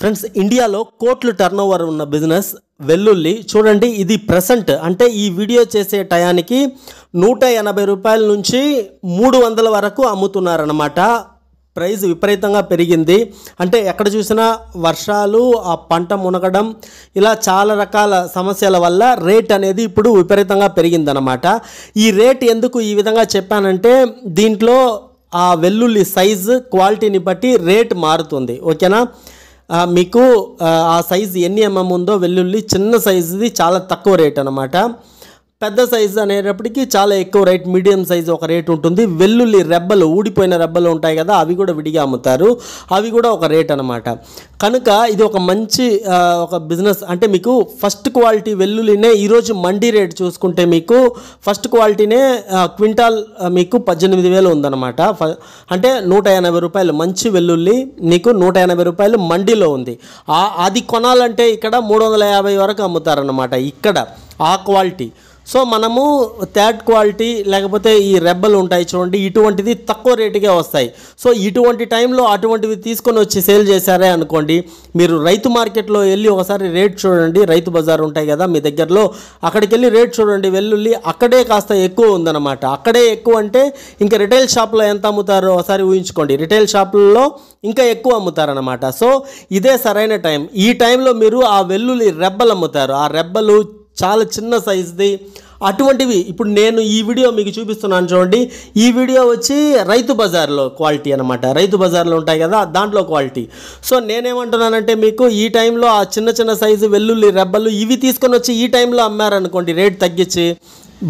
friends ఇండియాలో కోట్లు turnover ఉన్న బిజినెస్ వెల్లుల్లి చూడండి ఇది ప్రజెంట్ అంటే ఈ వీడియో చేసే టయానికి నూట ఎనభై రూపాయల నుంచి మూడు వందల వరకు అమ్ముతున్నారనమాట ప్రైస్ విపరీతంగా పెరిగింది అంటే ఎక్కడ చూసినా వర్షాలు ఆ పంట మునగడం ఇలా చాలా రకాల సమస్యల వల్ల రేట్ అనేది ఇప్పుడు విపరీతంగా పెరిగిందనమాట ఈ రేట్ ఎందుకు ఈ విధంగా చెప్పానంటే దీంట్లో ఆ వెల్లుల్లి సైజు క్వాలిటీని బట్టి రేట్ మారుతుంది ఓకేనా మీకు ఆ సైజు ఎన్ని ఎంఎం ఉందో వెల్లుల్లి చిన్న సైజుది చాలా తక్కువ రేట్ అనమాట పెద్ద సైజు అనేటప్పటికీ చాలా ఎక్కువ రేట్ మీడియం సైజు ఒక రేట్ ఉంటుంది వెల్లుల్లి రెబ్బలు ఊడిపోయిన రెబ్బలు ఉంటాయి కదా అవి కూడా విడిగా అమ్ముతారు అవి కూడా ఒక రేట్ అనమాట కనుక ఇది ఒక మంచి ఒక బిజినెస్ అంటే మీకు ఫస్ట్ క్వాలిటీ వెల్లుల్లినే ఈరోజు మండి రేట్ చూసుకుంటే మీకు ఫస్ట్ క్వాలిటీనే క్వింటాల్ మీకు పద్దెనిమిది వేలు ఉందన్నమాట అంటే నూట ఎనభై రూపాయలు మంచి వెల్లుల్లి మీకు నూట ఎనభై రూపాయలు మండిలో ఉంది అది కొనాలంటే ఇక్కడ మూడు వందల యాభై వరకు అమ్ముతారనమాట ఇక్కడ ఆ క్వాలిటీ సో మనము థర్డ్ క్వాలిటీ లేకపోతే ఈ రెబ్బలు ఉంటాయి చూడండి ఇటువంటిది తక్కువ రేటుకే వస్తాయి సో ఇటువంటి టైంలో అటువంటివి తీసుకొని వచ్చి సేల్ చేశారే అనుకోండి మీరు రైతు మార్కెట్లో వెళ్ళి ఒకసారి రేట్ చూడండి రైతు బజార్ ఉంటాయి కదా మీ దగ్గరలో అక్కడికి వెళ్ళి రేట్ చూడండి వెల్లుల్లి అక్కడే కాస్త ఎక్కువ ఉందన్నమాట అక్కడే ఎక్కువ అంటే ఇంకా రిటైల్ షాప్లో ఎంత అమ్ముతారో ఒకసారి ఊహించుకోండి రిటైల్ షాపుల్లో ఇంకా ఎక్కువ అమ్ముతారనమాట సో ఇదే సరైన టైం ఈ టైంలో మీరు ఆ వెల్లుల్లి రెబ్బలు అమ్ముతారు ఆ రెబ్బలు చాలా చిన్న సైజుది అటువంటివి ఇప్పుడు నేను ఈ వీడియో మీకు చూపిస్తున్నాను చూడండి ఈ వీడియో వచ్చి రైతు బజార్లో క్వాలిటీ అనమాట రైతు బజార్లో ఉంటాయి కదా దాంట్లో క్వాలిటీ సో నేనేమంటున్నానంటే మీకు ఈ టైంలో ఆ చిన్న చిన్న సైజు వెల్లుల్లి రెబ్బలు ఇవి తీసుకొని వచ్చి ఈ టైంలో అమ్మారనుకోండి రేట్ తగ్గించి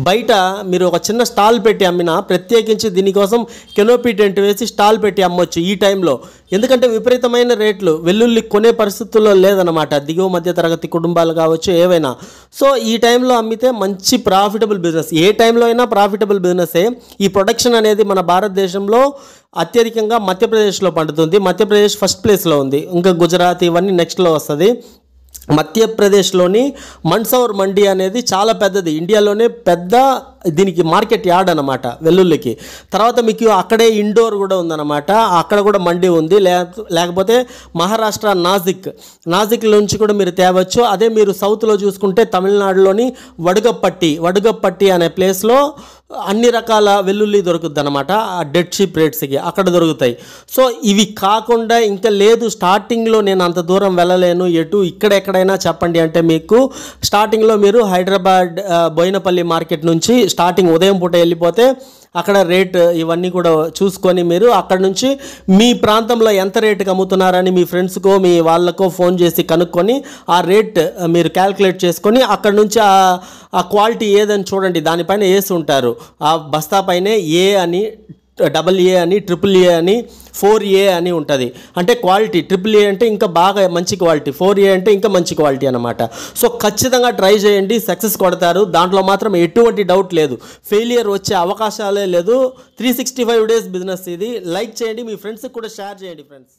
బయట మీరు ఒక చిన్న స్టాల్ పెట్టి అమ్మినా ప్రత్యేకించి దీనికోసం కెనోపీ టెంట్ వేసి స్టాల్ పెట్టి అమ్మొచ్చు ఈ టైంలో ఎందుకంటే విపరీతమైన రేట్లు వెల్లుల్లి కొనే పరిస్థితుల్లో లేదనమాట దిగువ మధ్య తరగతి కుటుంబాలు కావచ్చు ఏవైనా సో ఈ టైంలో అమ్మితే మంచి ప్రాఫిటబుల్ బిజినెస్ ఏ టైంలో అయినా ప్రాఫిటబుల్ బిజినెసే ఈ ప్రొడక్షన్ అనేది మన భారతదేశంలో అత్యధికంగా మధ్యప్రదేశ్లో పండుతుంది మధ్యప్రదేశ్ ఫస్ట్ ప్లేస్లో ఉంది ఇంకా గుజరాత్ ఇవన్నీ నెక్స్ట్లో వస్తుంది మధ్యప్రదేశ్లోని మన్సౌర్ మండి అనేది చాలా పెద్దది ఇండియాలోనే పెద్ద దీనికి మార్కెట్ యార్డ్ అనమాట వెల్లుల్లికి తర్వాత మీకు అక్కడే ఇండోర్ కూడా ఉందన్నమాట అక్కడ కూడా మండి ఉంది లేకపోతే మహారాష్ట్ర నాజిక్ నాజిక్ నుంచి కూడా మీరు తేవచ్చు అదే మీరు సౌత్లో చూసుకుంటే తమిళనాడులోని వడుగప్పట్టి వడుగప్పట్టి అనే ప్లేస్లో అన్ని రకాల వెల్లుల్లి దొరుకుద్ది అనమాట ఆ డెడ్ షీప్ రేట్స్కి అక్కడ దొరుకుతాయి సో ఇవి కాకుండా ఇంకా లేదు స్టార్టింగ్లో నేను అంత దూరం వెళ్ళలేను ఎటు ఇక్కడ ఎక్కడైనా చెప్పండి అంటే మీకు స్టార్టింగ్లో మీరు హైదరాబాద్ బోయినపల్లి మార్కెట్ నుంచి స్టార్టింగ్ ఉదయం పూట వెళ్ళిపోతే అక్కడ రేట్ ఇవన్నీ కూడా చూసుకొని మీరు అక్కడ నుంచి మీ ప్రాంతంలో ఎంత రేటుకి అమ్ముతున్నారని మీ ఫ్రెండ్స్కో మీ వాళ్ళకో ఫోన్ చేసి కనుక్కొని ఆ రేట్ మీరు క్యాల్కులేట్ చేసుకొని అక్కడ నుంచి ఆ క్వాలిటీ ఏదని చూడండి దానిపైన వేసి ఉంటారు ఆ బస్తా పైనే ఏ అని డబల్ ఏ అని ట్రిపుల్ ఏ అని ఫోర్ ఏ అని ఉంటుంది అంటే క్వాలిటీ ట్రిపుల్ ఏ అంటే ఇంకా బాగా మంచి క్వాలిటీ ఫోర్ ఏ అంటే ఇంకా మంచి క్వాలిటీ అనమాట సో ఖచ్చితంగా ట్రై చేయండి సక్సెస్ కొడతారు దాంట్లో మాత్రం ఎటువంటి డౌట్ లేదు ఫెయిలియర్ వచ్చే అవకాశాలే లేదు three sixty five days business ఇది లైక్ చేయండి మీ ఫ్రెండ్స్కి కూడా షేర్ చేయండి ఫ్రెండ్స్